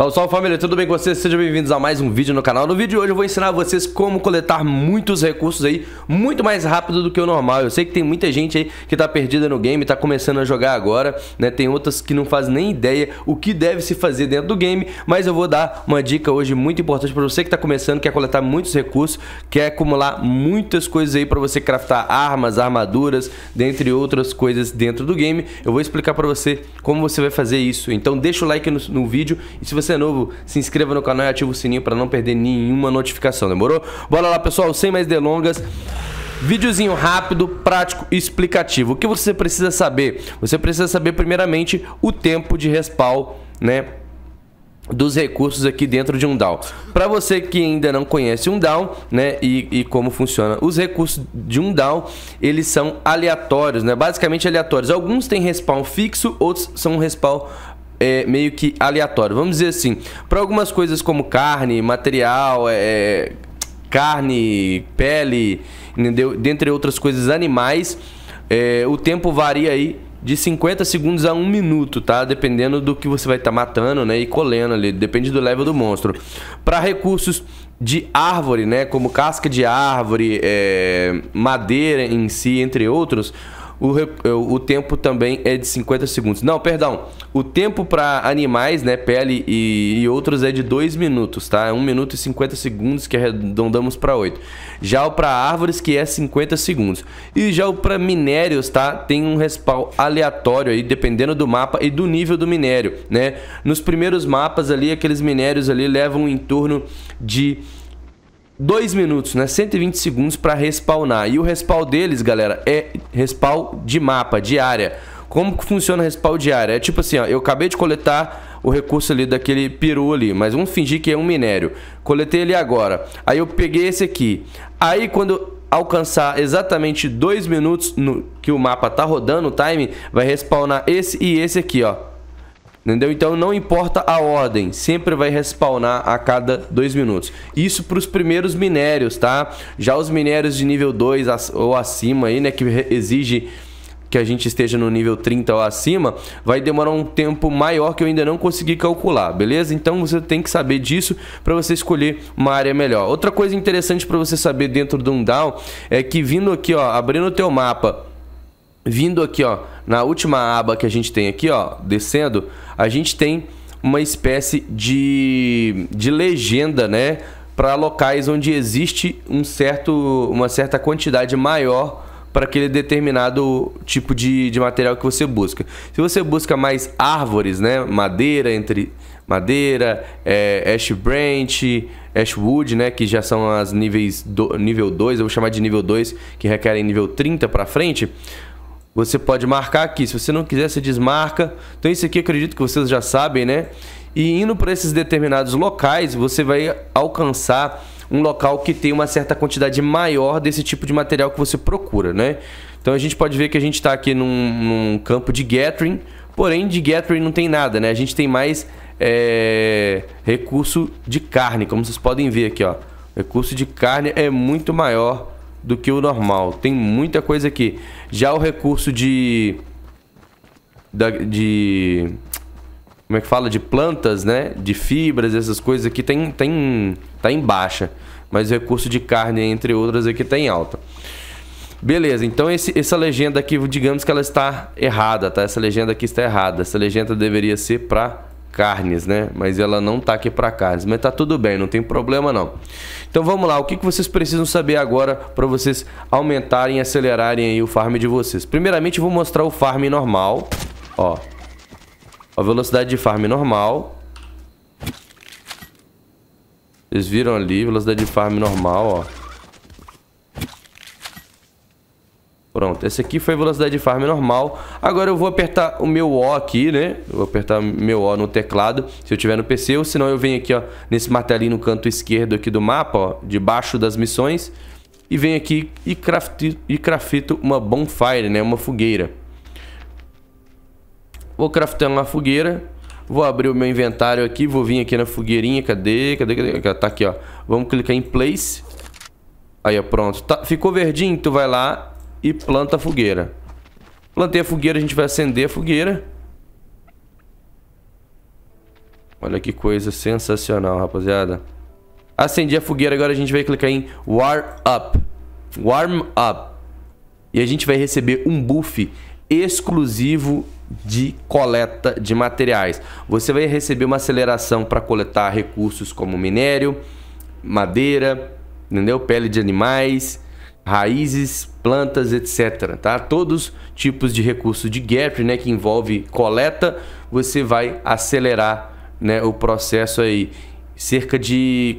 Salve, salve família, tudo bem com vocês? Sejam bem-vindos a mais um vídeo no canal. No vídeo de hoje eu vou ensinar vocês como coletar muitos recursos aí, muito mais rápido do que o normal. Eu sei que tem muita gente aí que tá perdida no game, tá começando a jogar agora, né? Tem outras que não fazem nem ideia o que deve se fazer dentro do game, mas eu vou dar uma dica hoje muito importante para você que tá começando, quer coletar muitos recursos, quer acumular muitas coisas aí para você craftar armas, armaduras, dentre outras coisas dentro do game. Eu vou explicar para você como você vai fazer isso. Então deixa o like no, no vídeo e se você você é novo, se inscreva no canal e ative o sininho para não perder nenhuma notificação, demorou? Bora lá, pessoal, sem mais delongas. Videozinho rápido, prático e explicativo. O que você precisa saber? Você precisa saber primeiramente o tempo de respawn, né? dos recursos aqui dentro de um DAO. Para você que ainda não conhece um DAO, né, e, e, como funciona, os recursos de um DAO, eles são aleatórios, né, basicamente aleatórios. Alguns têm respawn fixo, outros são respawn é, meio que aleatório. Vamos dizer assim, para algumas coisas como carne, material, é, é, carne, pele, entendeu? dentre outras coisas, animais, é, o tempo varia aí de 50 segundos a 1 minuto, tá? Dependendo do que você vai estar tá matando, né? E colhendo ali, depende do level do monstro. Para recursos de árvore, né? Como casca de árvore, é, madeira em si, entre outros, o, o tempo também é de 50 segundos. Não, perdão. O tempo para animais, né, pele e, e, outros é de 2 minutos, tá? 1 é um minuto e 50 segundos, que arredondamos para 8. Já o para árvores, que é 50 segundos. E já o para minérios, tá? Tem um respawn aleatório aí, dependendo do mapa e do nível do minério, né? Nos primeiros mapas ali, aqueles minérios ali levam em torno de 2 minutos, né? 120 segundos para respawnar. E o respawn deles, galera, é respawn de mapa, de área. Como que funciona respawn de área? É tipo assim, ó, eu acabei de coletar o recurso ali daquele peru ali, mas vamos fingir que é um minério. Coletei ele agora. Aí eu peguei esse aqui. Aí quando alcançar exatamente 2 minutos no, que o mapa tá rodando, o time, vai respawnar esse e esse aqui, ó. Entendeu? Então não importa a ordem, sempre vai respawnar a cada dois minutos. Isso para os primeiros minérios, tá? Já os minérios de nível 2 ou acima aí, né? Que exige que a gente esteja no nível 30 ou acima, vai demorar um tempo maior que eu ainda não consegui calcular, beleza? Então você tem que saber disso para você escolher uma área melhor. Outra coisa interessante para você saber dentro do Undown é que vindo aqui, ó, abrindo o teu mapa vindo aqui, ó, na última aba que a gente tem aqui, ó, descendo, a gente tem uma espécie de, de legenda, né, para locais onde existe um certo, uma certa quantidade maior para aquele determinado tipo de, de material que você busca. Se você busca mais árvores, né, madeira entre madeira, é, ash branch, wood né, que já são as níveis do, nível 2, eu vou chamar de nível 2, que requerem nível 30 para frente. Você pode marcar aqui. Se você não quiser, você desmarca. Então isso aqui acredito que vocês já sabem, né? E indo para esses determinados locais, você vai alcançar um local que tem uma certa quantidade maior desse tipo de material que você procura, né? Então a gente pode ver que a gente está aqui num, num, campo de gathering, porém de gathering não tem nada, né? A gente tem mais é, recurso de carne, como vocês podem ver aqui, ó. O recurso de carne é muito maior do que o normal. Tem muita coisa aqui. Já o recurso de... Da, de... Como é que fala? De plantas, né? De fibras, essas coisas aqui tem, tem, tá em baixa. Mas o recurso de carne, entre outras, aqui tá em alta. Beleza, então esse, essa legenda aqui, digamos que ela está errada, tá? Essa legenda aqui está errada. Essa legenda deveria ser para carnes, né? Mas ela não tá aqui para carnes, mas tá tudo bem, não tem problema não. Então vamos lá, o que, que vocês precisam saber agora para vocês aumentarem, acelerarem o farm de vocês? Primeiramente eu vou mostrar o farm normal, ó. A velocidade de farm normal. Vocês viram ali, velocidade de farm normal, ó. Pronto, esse aqui foi velocidade de farm normal. Agora eu vou apertar o meu O aqui, né? vou apertar meu O no teclado, se eu tiver no PC. Ou senão eu venho aqui, ó, nesse martelinho no canto esquerdo aqui do mapa, ó, debaixo das missões. E venho aqui e crafto, e crafto uma bonfire, né? Uma fogueira. Vou craftar uma fogueira. Vou abrir o meu inventário aqui, vou vir aqui na fogueirinha. Cadê? Cadê? Cadê? Tá aqui, ó. Vamos clicar em place. Aí, ó, pronto. Tá, ficou verdinho, tu vai lá e planta a fogueira. Plantei a fogueira, a gente vai acender a fogueira. Olha que coisa sensacional, rapaziada. Acendi a fogueira, agora a gente vai clicar em Warm Up. Warm Up. E a gente vai receber um buff exclusivo de coleta de materiais. Você vai receber uma aceleração para coletar recursos como minério, madeira, entendeu? Pele de animais raízes, plantas, etc. Tá? Todos tipos de recurso de gap, né, que envolve coleta, você vai acelerar né, o processo aí cerca de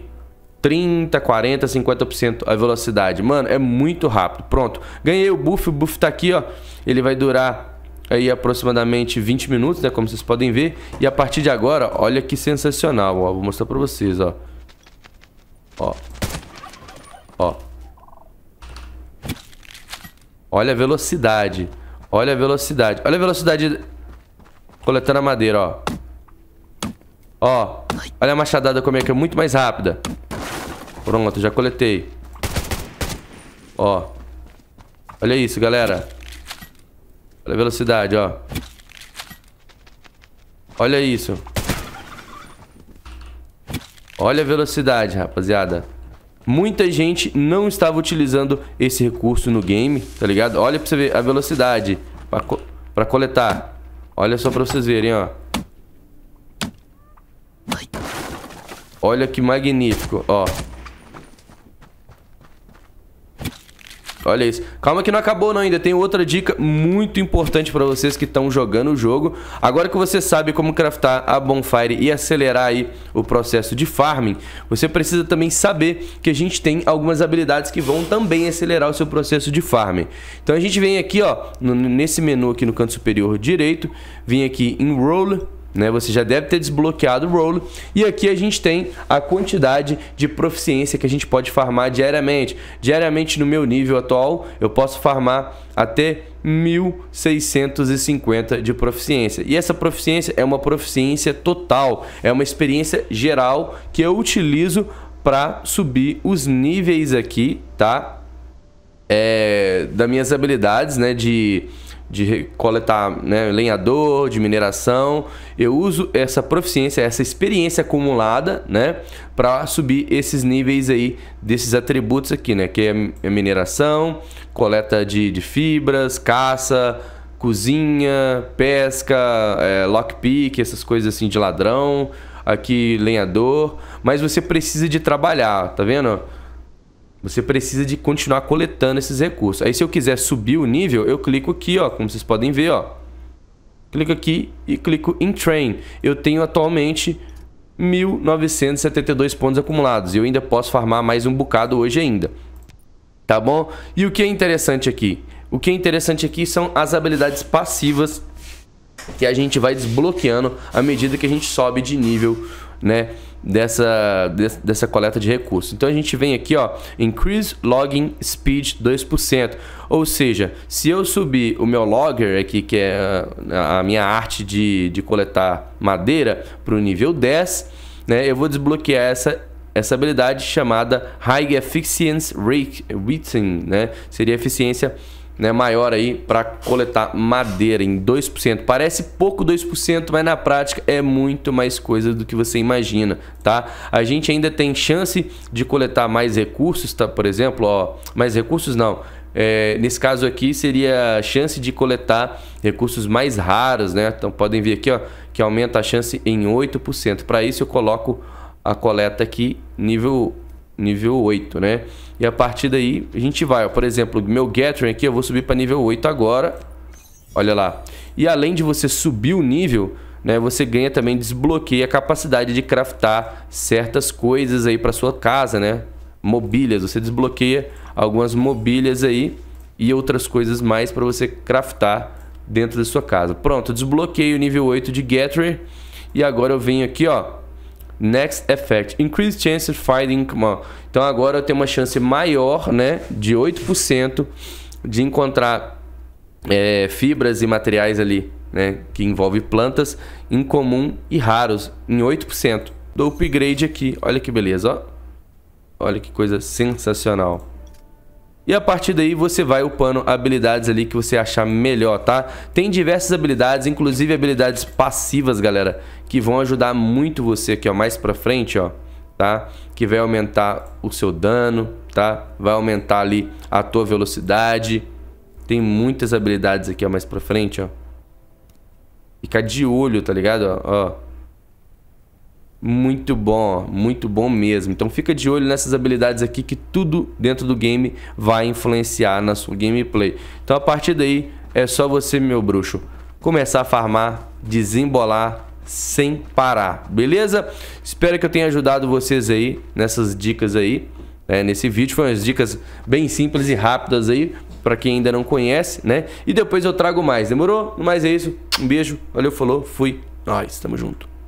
30, 40, 50% a velocidade. Mano, é muito rápido. Pronto. Ganhei o buff, o buff tá aqui, ó. Ele vai durar aí aproximadamente 20 minutos, né, como vocês podem ver. E a partir de agora, olha que sensacional, ó. Vou mostrar para vocês, ó. Ó. Ó. Olha a velocidade. Olha a velocidade. Olha a velocidade coletando a madeira, ó. Ó, olha a machadada como é que é muito mais rápida. Pronto, já coletei. Ó. Olha isso, galera. Olha a velocidade, ó. Olha isso. Olha a velocidade, rapaziada muita gente não estava utilizando esse recurso no game, tá ligado? Olha pra você ver a velocidade pra, co pra coletar. Olha só pra vocês verem, ó. Olha que magnífico, ó. Olha isso. Calma que não acabou não ainda. Tem outra dica muito importante para vocês que estão jogando o jogo. Agora que você sabe como craftar a Bonfire e acelerar aí o processo de farming, você precisa também saber que a gente tem algumas habilidades que vão também acelerar o seu processo de farming. Então a gente vem aqui, ó, nesse menu aqui no canto superior direito, vem aqui em Roll né? Você já deve ter desbloqueado o rolo. E aqui a gente tem a quantidade de proficiência que a gente pode farmar diariamente. Diariamente no meu nível atual, eu posso farmar até 1650 de proficiência. E essa proficiência é uma proficiência total, é uma experiência geral que eu utilizo para subir os níveis aqui, tá? É, das minhas habilidades, né, de de coletar né, lenhador, de mineração. Eu uso essa proficiência, essa experiência acumulada, né, para subir esses níveis aí desses atributos aqui, né, que é mineração, coleta de, de fibras, caça, cozinha, pesca, é, lockpick, essas coisas assim de ladrão. Aqui lenhador, mas você precisa de trabalhar, tá vendo? Você precisa de continuar coletando esses recursos. Aí se eu quiser subir o nível, eu clico aqui, ó, como vocês podem ver, ó. Clico aqui e clico em Train. Eu tenho atualmente 1.972 pontos acumulados. E eu ainda posso farmar mais um bocado hoje ainda. Tá bom? E o que é interessante aqui? O que é interessante aqui são as habilidades passivas que a gente vai desbloqueando à medida que a gente sobe de nível né, dessa, dessa coleta de recursos. Então a gente vem aqui, ó, increase logging speed 2%. Ou seja, se eu subir o meu logger aqui, que é a minha arte de, de coletar madeira, para o nível 10, né, eu vou desbloquear essa essa habilidade chamada High Efficiency Rating, né? Seria eficiência né, maior aí para coletar madeira em 2%. Parece pouco 2%, mas na prática é muito mais coisa do que você imagina, tá? A gente ainda tem chance de coletar mais recursos, tá? Por exemplo, ó, mais recursos não. É, nesse caso aqui seria a chance de coletar recursos mais raros, né? Então podem ver aqui, ó, que aumenta a chance em 8%. Para isso eu coloco a coleta aqui nível nível 8, né? E a partir daí a gente vai, ó, por exemplo, meu Gathering aqui eu vou subir para nível 8 agora. Olha lá. E além de você subir o nível, né, você ganha também desbloqueia a capacidade de craftar certas coisas aí para sua casa, né? Mobílias, você desbloqueia algumas mobílias aí e outras coisas mais para você craftar dentro da sua casa. Pronto, desbloqueei o nível 8 de Gathering e agora eu venho aqui, ó, Next Effect. Increased Chance Finding Command. Então agora eu tenho uma chance maior, né? De 8% de encontrar é, fibras e materiais ali, né? Que envolve plantas comum e raros em 8%. Dou upgrade aqui. Olha que beleza, ó. Olha que coisa sensacional. E a partir daí você vai upando habilidades ali que você achar melhor, tá? Tem diversas habilidades, inclusive habilidades passivas, galera, que vão ajudar muito você aqui, ó, mais pra frente, ó, tá? Que vai aumentar o seu dano, tá? Vai aumentar ali a tua velocidade. Tem muitas habilidades aqui, ó, mais pra frente, ó. Ficar de olho, tá ligado? ó. ó. Muito bom, muito bom mesmo. Então fica de olho nessas habilidades aqui que tudo dentro do game vai influenciar na sua gameplay. Então a partir daí é só você, meu bruxo, começar a farmar, desembolar sem parar, beleza? Espero que eu tenha ajudado vocês aí nessas dicas aí. Né? Nesse vídeo foram as dicas bem simples e rápidas aí para quem ainda não conhece, né? E depois eu trago mais, demorou? Mas é isso, um beijo, valeu, falou, fui, nós, tamo junto.